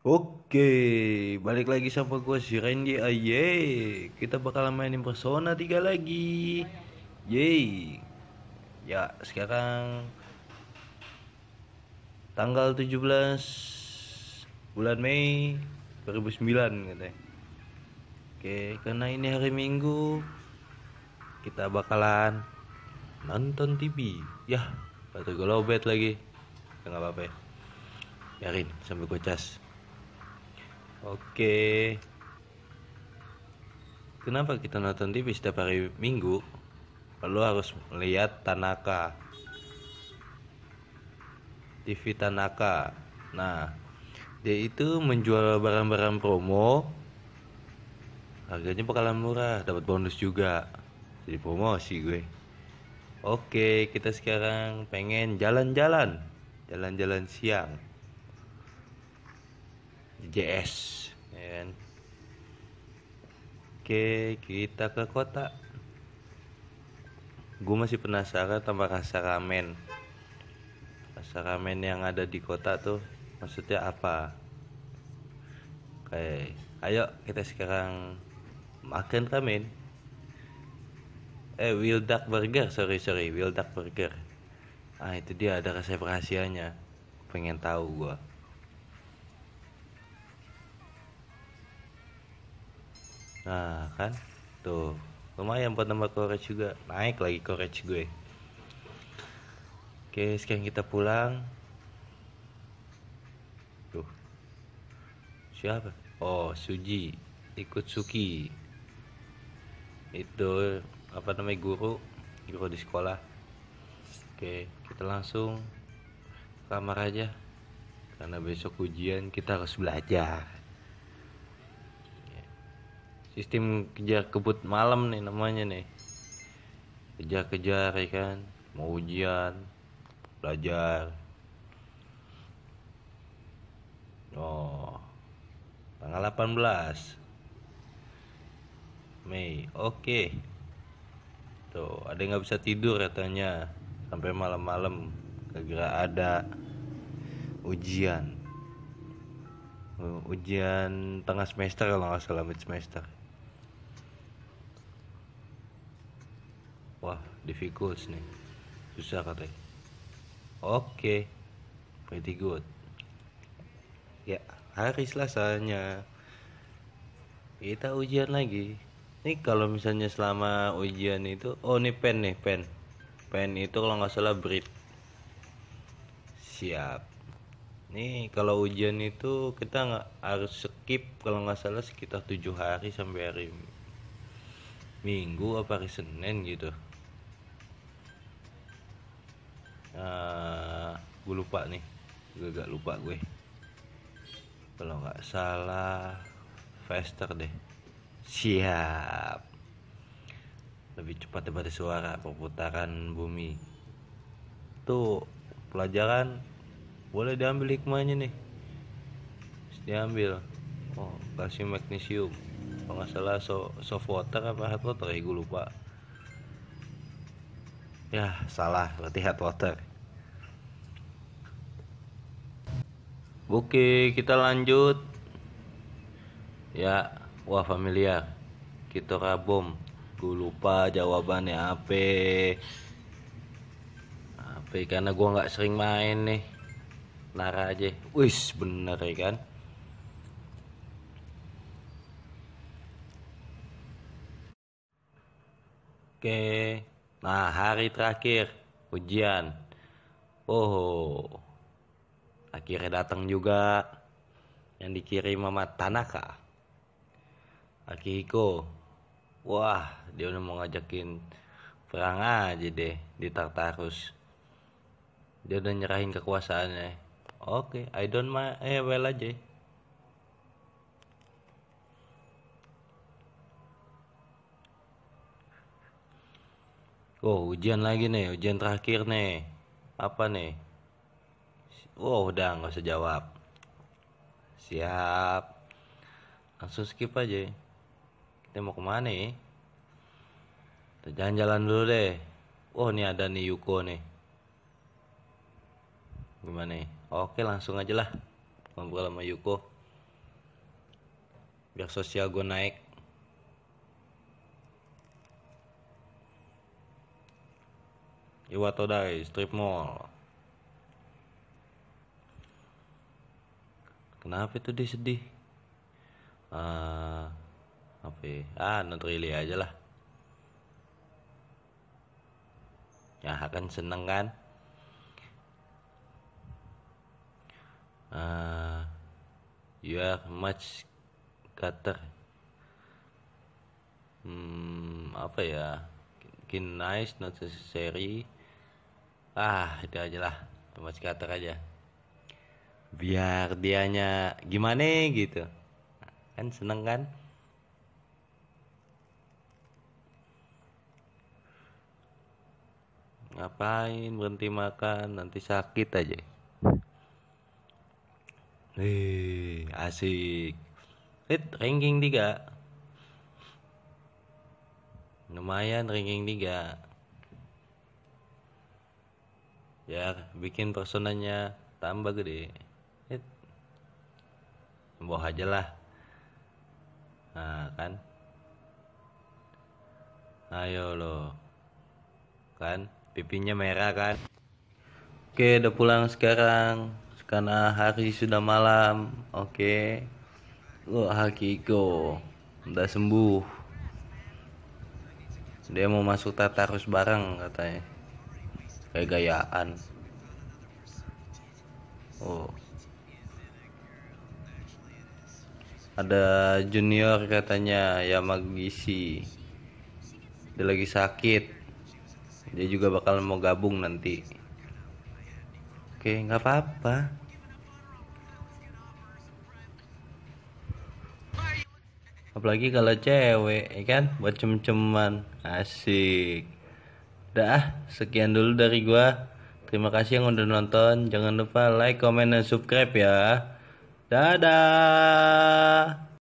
Oke, balik lagi sama gue si Randy Aye. Ah, kita bakal mainin Persona 3 lagi. Yeay. Ya, sekarang tanggal 17 bulan Mei 2009 katanya. Oke, karena ini hari Minggu kita bakalan nonton TV. Ya, batu gue lobet lagi. Enggak ya, apa-apa ya. Biarin sampai gue cas. Oke. Kenapa kita nonton TV setiap hari Minggu? Lalu harus melihat Tanaka. TV Tanaka. Nah, dia itu menjual barang-barang promo. Harganya bakalan murah, dapat bonus juga. Jadi promosi gue. Oke, kita sekarang pengen jalan-jalan. Jalan-jalan siang. JS and, Oke kita ke kota Gue masih penasaran sama rasa ramen Rasa ramen yang ada di kota tuh Maksudnya apa Oke ayo kita sekarang Makan ramen Eh Wild Duck Burger sorry sorry Wild Duck Burger Ah itu dia ada resep rahasianya Pengen tahu gue nah kan tuh lumayan buat nambah courage juga naik lagi courage gue oke sekarang kita pulang tuh siapa oh Suji ikut Suki itu apa namanya guru guru di sekolah oke kita langsung kamar aja karena besok ujian kita harus belajar sistem kejar kebut malam nih namanya nih kejar-kejar ya kan mau ujian belajar oh tanggal 18 Mei oke okay. tuh ada yang nggak bisa tidur katanya sampai malam-malam kagak ada ujian ujian tengah semester kalau nggak salah mid semester difficult nih susah katanya oke pretty good ya hari selasanya kita ujian lagi ini kalau misalnya selama ujian itu oh ini pen nih pen pen itu kalau nggak salah breed siap nih kalau ujian itu kita nggak harus skip kalau nggak salah sekitar tujuh hari sampai hari minggu apa hari senin gitu Eh, gue lupa nih gue gak lupa gue kalau nggak salah faster deh siap lebih cepat daripada suara perputaran bumi tuh pelajaran boleh diambil hikmahnya nih diambil oh kasih magnesium kalau nggak salah so, soft water apa hot water ya gue lupa ya salah berarti hot water Oke, kita lanjut. Ya, wah familia. Kita kabom. Gue lupa jawabannya apa. Apa karena gue nggak sering main nih. Nara aja. Wis, bener ya kan? Oke. Nah, hari terakhir ujian. Oh akhirnya datang juga yang dikirim mama Tanaka Akihiko wah dia udah mau ngajakin perang aja deh di Tartarus dia udah nyerahin kekuasaannya oke okay, I don't mind eh well aja Oh, ujian lagi nih, ujian terakhir nih. Apa nih? Oh udah nggak usah jawab. Siap. Langsung skip aja. Kita mau kemana ya? Jalan-jalan dulu deh. Oh ini ada nih Yuko nih. Gimana Oke langsung aja lah. Ngobrol sama Yuko. Biar sosial gue naik. Dai, Strip Mall. kenapa itu dia sedih uh, apa ya? ah not really aja lah ya akan seneng kan uh, you are much cutter hmm, apa ya mungkin nice not necessary ah itu aja lah much better aja biar dianya gimana gitu kan seneng kan ngapain berhenti makan nanti sakit aja Hei, asik Hit, ranking 3 lumayan ranking 3 ya bikin personanya tambah gede sembuh aja lah nah kan ayo lo kan pipinya merah kan oke udah pulang sekarang karena hari sudah malam oke lo Hakiko udah sembuh dia mau masuk tatarus bareng katanya kayak gayaan oh ada junior katanya Yamagishi dia lagi sakit dia juga bakal mau gabung nanti oke nggak apa-apa apalagi kalau cewek ya kan buat cem-ceman asik dah sekian dulu dari gua terima kasih yang udah nonton jangan lupa like comment dan subscribe ya Dadah.